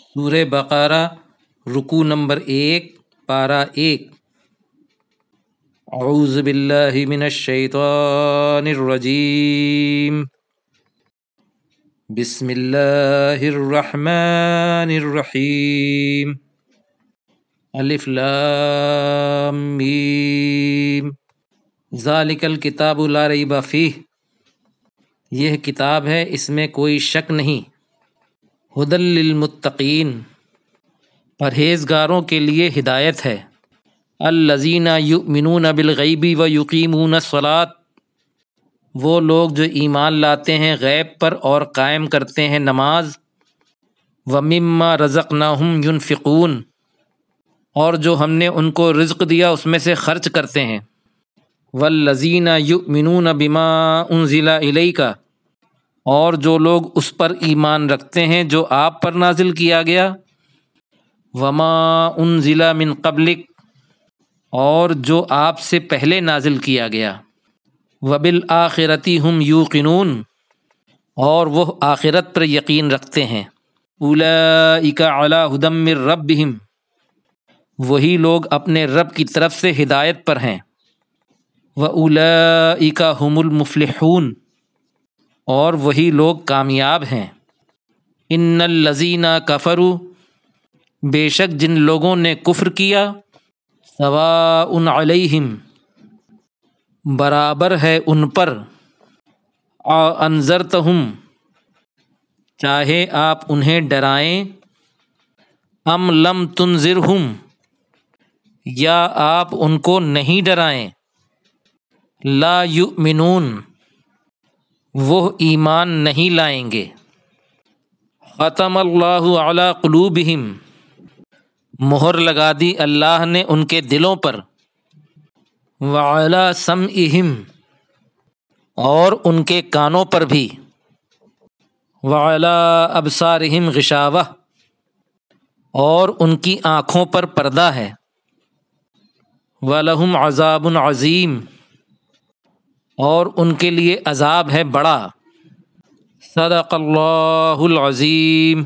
सूर बकारा रुकू नंबर एक पारा एक औज़बिल्लिमिनशैतरजीम बिस्मिल्लाहिर्रहमानिर्रहीम अलिफ लाम मीम ज़ालिकल किताब ला रईबा फ़ी यह किताब है इसमें कोई शक नहीं हदलमतकीन परहेजगारों के लिए हिदायत है अलज़ीना युमिनून बिलगैबी व यकीमून सलात वो लोग जो ईमान लाते हैं गैब पर और कायम करते हैं नमाज व मम्मा रज़क नाहम यूनफ़िकून और जो हमने उनको रिज्क दिया उसमें से खर्च करते हैं वल्लजीना युमिनून बिमा उन ज़िला का और जो लोग उस पर ईमान रखते हैं जो आप पर नाजिल किया गया वमा उन ज़िला मिन कबलिक और जो आपसे पहले नाजिल किया गया वबिल आखिरती हम यू और वह आखिरत पर यकीन रखते हैं उलाइका अला हुदम रब्बिहिम वही लोग अपने रब की तरफ से हिदायत पर हैं व उलाइका हमुल मुफलिहून और वही लोग कामयाब हैं इन लजीना कफ़रु बेशक जिन लोगों ने कुफ्र किया सवा उन अलैहिम बराबर है उन पर अनजर तुम चाहे आप उन्हें डराएं अम लम तुनजिर हम या आप उनको नहीं डराएं ला युमिनून वो ईमान नहीं लाएंगे ख़तम अल्लाह कलूबहम मोहर लगा दी अल्लाह ने उनके दिलों पर वाला सम इहम और उनके कानों पर भी वाला अबसारहम गशावा और उनकी आँखों पर पर्दा है वलहम अजाबन अज़ीम और उनके लिए अजाब है बड़ा सदाक़ल्लाज़ीम